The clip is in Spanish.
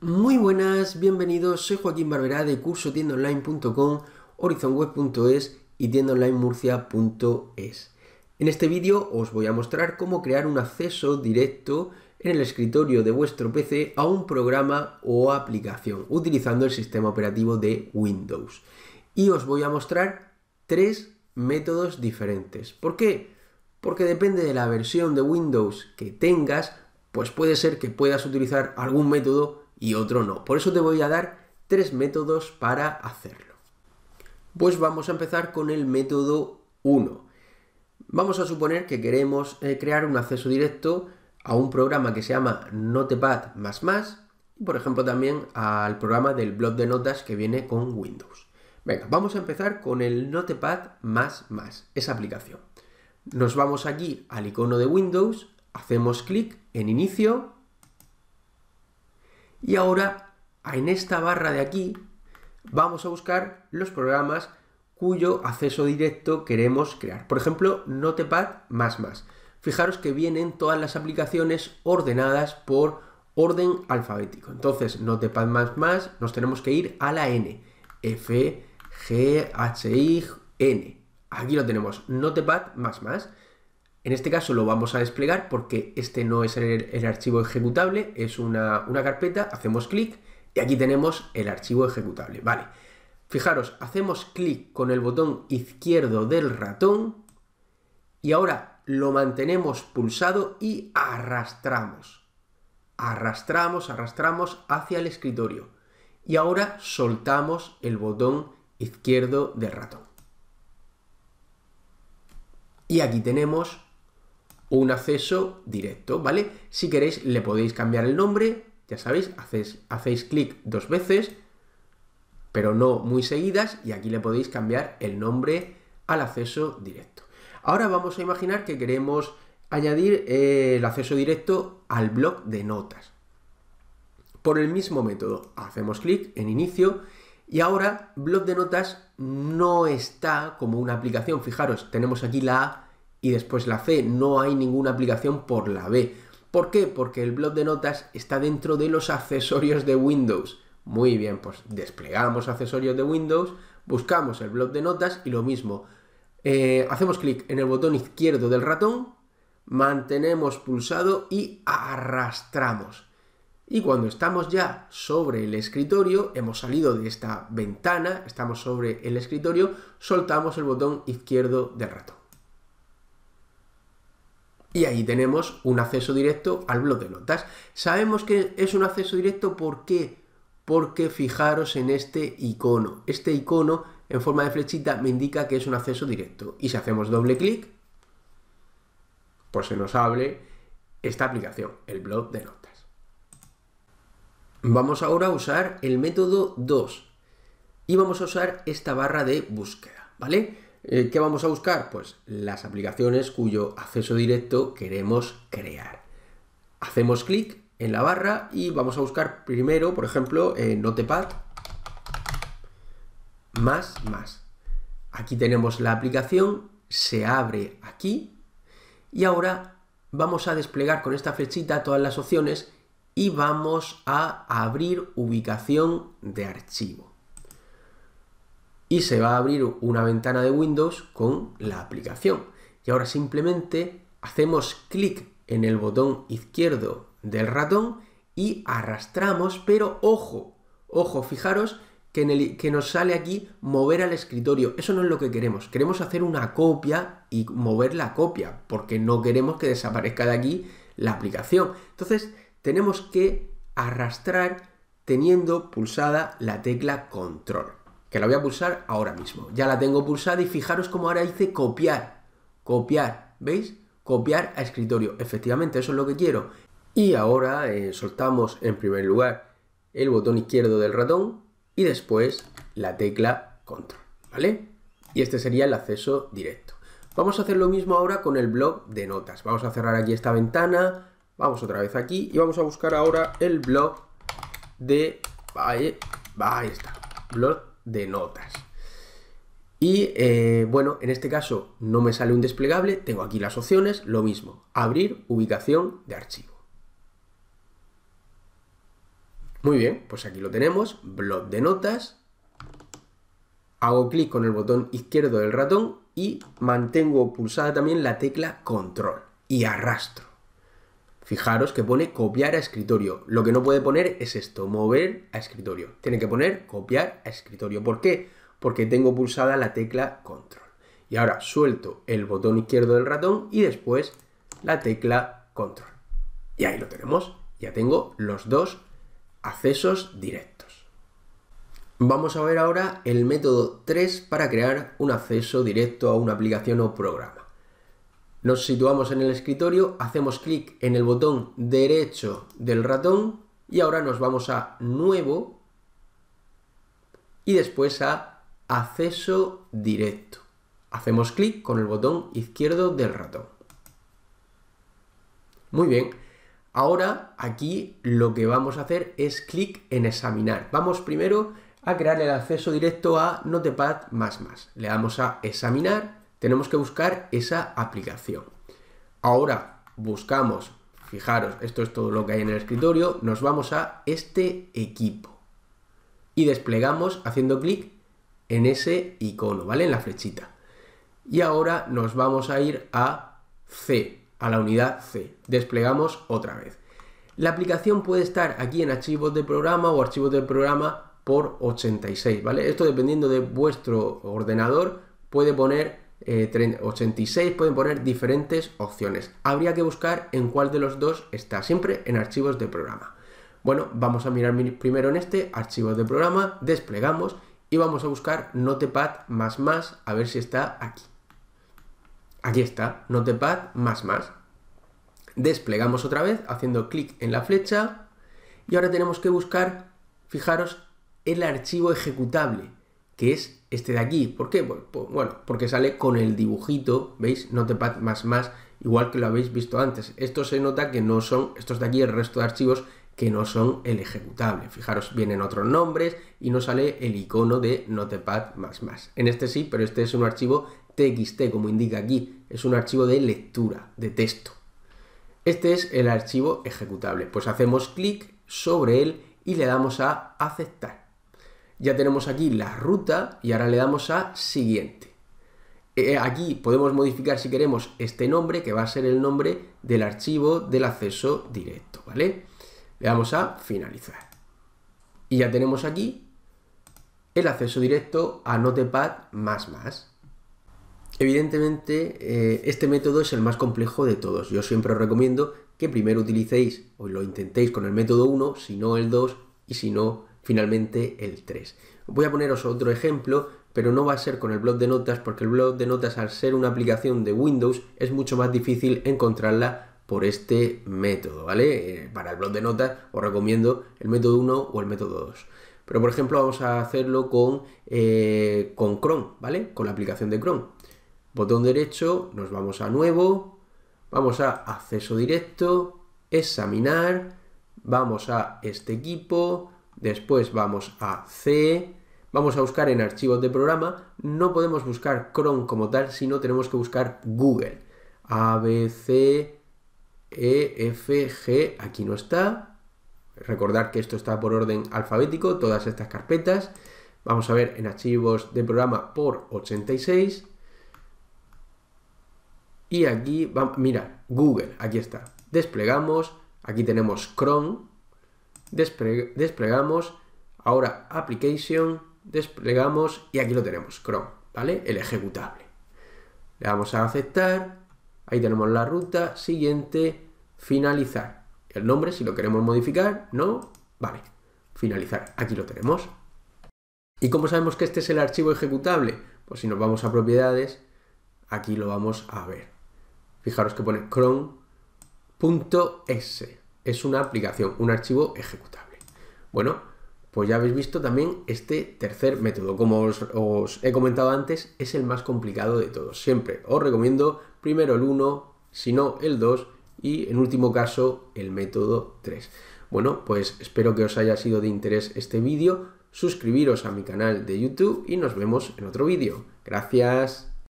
Muy buenas, bienvenidos. Soy Joaquín Barberá de tiendaonline.com horizonweb.es y tiendaonlinemurcia.es. En este vídeo os voy a mostrar cómo crear un acceso directo en el escritorio de vuestro PC a un programa o aplicación utilizando el sistema operativo de Windows. Y os voy a mostrar tres métodos diferentes. ¿Por qué? Porque depende de la versión de Windows que tengas, pues puede ser que puedas utilizar algún método y otro no. Por eso te voy a dar tres métodos para hacerlo. Pues vamos a empezar con el método 1. Vamos a suponer que queremos eh, crear un acceso directo a un programa que se llama Notepad++, y por ejemplo también al programa del blog de notas que viene con Windows. Venga, vamos a empezar con el Notepad++, esa aplicación. Nos vamos aquí al icono de Windows, hacemos clic en Inicio, y ahora, en esta barra de aquí, vamos a buscar los programas cuyo acceso directo queremos crear. Por ejemplo, Notepad++. Fijaros que vienen todas las aplicaciones ordenadas por orden alfabético. Entonces, Notepad++ nos tenemos que ir a la N. F, G, H, I, N. Aquí lo tenemos, Notepad++. En este caso lo vamos a desplegar porque este no es el, archivo ejecutable, es una, una carpeta, hacemos clic y aquí tenemos el archivo ejecutable. Vale, fijaros, hacemos clic con el botón izquierdo del ratón y ahora lo mantenemos pulsado y arrastramos. Arrastramos, arrastramos hacia el escritorio y ahora soltamos el botón izquierdo del ratón. Y aquí tenemos un acceso directo, ¿vale? Si queréis le podéis cambiar el nombre, ya sabéis, hacéis, hacéis clic dos veces, pero no muy seguidas, y aquí le podéis cambiar el nombre al acceso directo. Ahora vamos a imaginar que queremos añadir eh, el acceso directo al blog de notas. Por el mismo método, hacemos clic en inicio y ahora blog de notas no está como una aplicación. Fijaros, tenemos aquí la y después la C. No hay ninguna aplicación por la B. ¿Por qué? Porque el blog de notas está dentro de los accesorios de Windows. Muy bien, pues desplegamos accesorios de Windows, buscamos el blog de notas y lo mismo. Eh, hacemos clic en el botón izquierdo del ratón, mantenemos pulsado y arrastramos. Y cuando estamos ya sobre el escritorio, hemos salido de esta ventana, estamos sobre el escritorio, soltamos el botón izquierdo del ratón. Y ahí tenemos un acceso directo al blog de notas. Sabemos que es un acceso directo ¿por porque fijaros en este icono. Este icono en forma de flechita me indica que es un acceso directo. Y si hacemos doble clic, pues se nos abre esta aplicación, el blog de notas. Vamos ahora a usar el método 2 y vamos a usar esta barra de búsqueda, ¿vale? Eh, ¿Qué vamos a buscar? Pues las aplicaciones cuyo acceso directo queremos crear. Hacemos clic en la barra y vamos a buscar primero, por ejemplo, eh, Notepad más más. Aquí tenemos la aplicación, se abre aquí y ahora vamos a desplegar con esta flechita todas las opciones y vamos a abrir ubicación de archivo y se va a abrir una ventana de Windows con la aplicación. Y ahora simplemente hacemos clic en el botón izquierdo del ratón y arrastramos, pero ojo, ojo, fijaros que, en el, que nos sale aquí mover al escritorio. Eso no es lo que queremos. Queremos hacer una copia y mover la copia, porque no queremos que desaparezca de aquí la aplicación. Entonces tenemos que arrastrar teniendo pulsada la tecla control que la voy a pulsar ahora mismo. Ya la tengo pulsada y fijaros cómo ahora dice copiar, copiar, ¿veis? Copiar a escritorio. Efectivamente, eso es lo que quiero. Y ahora eh, soltamos en primer lugar el botón izquierdo del ratón y después la tecla control, ¿vale? Y este sería el acceso directo. Vamos a hacer lo mismo ahora con el blog de notas. Vamos a cerrar aquí esta ventana, vamos otra vez aquí y vamos a buscar ahora el blog de... Ahí, eh, ahí está, blog de notas. Y eh, bueno, en este caso no me sale un desplegable, tengo aquí las opciones, lo mismo, abrir ubicación de archivo. Muy bien, pues aquí lo tenemos, blog de notas, hago clic con el botón izquierdo del ratón y mantengo pulsada también la tecla control y arrastro. Fijaros que pone copiar a escritorio. Lo que no puede poner es esto, mover a escritorio. Tiene que poner copiar a escritorio. ¿Por qué? Porque tengo pulsada la tecla control. Y ahora suelto el botón izquierdo del ratón y después la tecla control. Y ahí lo tenemos. Ya tengo los dos accesos directos. Vamos a ver ahora el método 3 para crear un acceso directo a una aplicación o programa. Nos situamos en el escritorio, hacemos clic en el botón derecho del ratón y ahora nos vamos a Nuevo y después a Acceso directo. Hacemos clic con el botón izquierdo del ratón. Muy bien, ahora aquí lo que vamos a hacer es clic en Examinar. Vamos primero a crear el acceso directo a Notepad++. Le damos a Examinar tenemos que buscar esa aplicación. Ahora buscamos, fijaros, esto es todo lo que hay en el escritorio, nos vamos a este equipo y desplegamos haciendo clic en ese icono, ¿vale? En la flechita. Y ahora nos vamos a ir a C, a la unidad C. Desplegamos otra vez. La aplicación puede estar aquí en archivos de programa o archivos de programa por 86, ¿vale? Esto dependiendo de vuestro ordenador puede poner 86 eh, pueden poner diferentes opciones. Habría que buscar en cuál de los dos está, siempre en archivos de programa. Bueno, vamos a mirar primero en este, archivos de programa, desplegamos y vamos a buscar Notepad más más a ver si está aquí. Aquí está, Notepad más más. Desplegamos otra vez haciendo clic en la flecha y ahora tenemos que buscar, fijaros, el archivo ejecutable, que es este de aquí. ¿Por qué? bueno, porque sale con el dibujito, ¿veis? Notepad más más, igual que lo habéis visto antes. Esto se nota que no son, estos de aquí, el resto de archivos, que no son el ejecutable. Fijaros, vienen otros nombres y no sale el icono de Notepad más más. En este sí, pero este es un archivo TXT, como indica aquí. Es un archivo de lectura, de texto. Este es el archivo ejecutable. Pues hacemos clic sobre él y le damos a aceptar ya tenemos aquí la ruta y ahora le damos a siguiente. Eh, eh, aquí podemos modificar si queremos este nombre, que va a ser el nombre del archivo del acceso directo, ¿vale? Le damos a finalizar. Y ya tenemos aquí el acceso directo a Notepad++. Evidentemente, eh, este método es el más complejo de todos. Yo siempre os recomiendo que primero utilicéis o lo intentéis con el método 1, si no el 2 y si no finalmente el 3. Voy a poneros otro ejemplo, pero no va a ser con el blog de notas, porque el blog de notas al ser una aplicación de Windows es mucho más difícil encontrarla por este método, ¿vale? Eh, para el blog de notas os recomiendo el método 1 o el método 2. Pero por ejemplo vamos a hacerlo con, eh, con Chrome, ¿vale? Con la aplicación de Chrome. Botón derecho, nos vamos a nuevo, vamos a acceso directo, examinar, vamos a este equipo, Después vamos a C, vamos a buscar en archivos de programa. No podemos buscar Chrome como tal, sino tenemos que buscar Google. A, B, C, E, F, G, aquí no está. Recordar que esto está por orden alfabético, todas estas carpetas. Vamos a ver en archivos de programa por 86. Y aquí, va, mira, Google, aquí está. Desplegamos, aquí tenemos Chrome, desplegamos, ahora Application, desplegamos y aquí lo tenemos, Chrome, ¿vale? El ejecutable. Le damos a aceptar, ahí tenemos la ruta, siguiente, finalizar. El nombre, si lo queremos modificar, no, vale, finalizar, aquí lo tenemos. ¿Y cómo sabemos que este es el archivo ejecutable? Pues si nos vamos a propiedades, aquí lo vamos a ver. Fijaros que pone chrome.s es una aplicación, un archivo ejecutable. Bueno, pues ya habéis visto también este tercer método. Como os, he comentado antes, es el más complicado de todos. Siempre os recomiendo primero el 1, si no el 2 y en último caso el método 3. Bueno, pues espero que os haya sido de interés este vídeo, suscribiros a mi canal de YouTube y nos vemos en otro vídeo. Gracias.